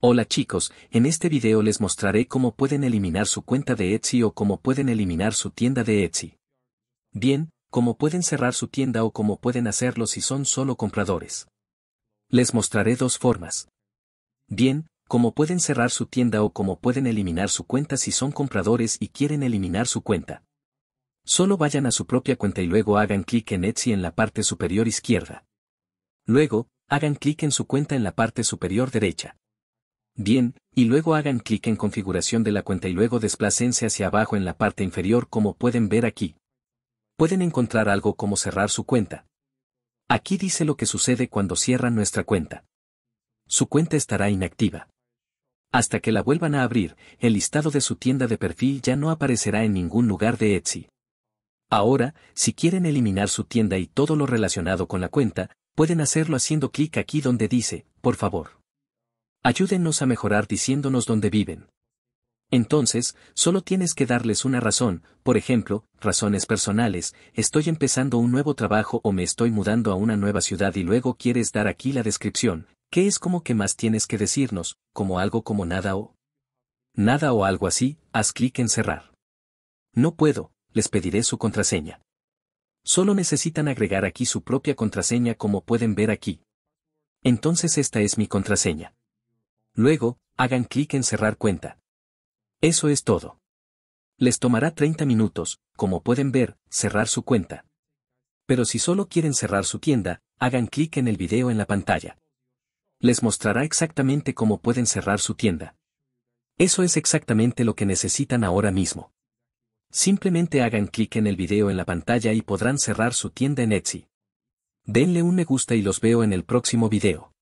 Hola chicos, en este video les mostraré cómo pueden eliminar su cuenta de Etsy o cómo pueden eliminar su tienda de Etsy. Bien, cómo pueden cerrar su tienda o cómo pueden hacerlo si son solo compradores. Les mostraré dos formas. Bien, cómo pueden cerrar su tienda o cómo pueden eliminar su cuenta si son compradores y quieren eliminar su cuenta. Solo vayan a su propia cuenta y luego hagan clic en Etsy en la parte superior izquierda. Luego, hagan clic en su cuenta en la parte superior derecha. Bien, y luego hagan clic en configuración de la cuenta y luego desplácense hacia abajo en la parte inferior como pueden ver aquí. Pueden encontrar algo como cerrar su cuenta. Aquí dice lo que sucede cuando cierran nuestra cuenta. Su cuenta estará inactiva. Hasta que la vuelvan a abrir, el listado de su tienda de perfil ya no aparecerá en ningún lugar de Etsy. Ahora, si quieren eliminar su tienda y todo lo relacionado con la cuenta, pueden hacerlo haciendo clic aquí donde dice, por favor. Ayúdennos a mejorar diciéndonos dónde viven. Entonces, solo tienes que darles una razón, por ejemplo, razones personales, estoy empezando un nuevo trabajo o me estoy mudando a una nueva ciudad y luego quieres dar aquí la descripción, ¿qué es como que más tienes que decirnos, como algo como nada o nada o algo así, haz clic en cerrar. No puedo, les pediré su contraseña. Solo necesitan agregar aquí su propia contraseña como pueden ver aquí. Entonces esta es mi contraseña. Luego, hagan clic en cerrar cuenta. Eso es todo. Les tomará 30 minutos, como pueden ver, cerrar su cuenta. Pero si solo quieren cerrar su tienda, hagan clic en el video en la pantalla. Les mostrará exactamente cómo pueden cerrar su tienda. Eso es exactamente lo que necesitan ahora mismo. Simplemente hagan clic en el video en la pantalla y podrán cerrar su tienda en Etsy. Denle un me gusta y los veo en el próximo video.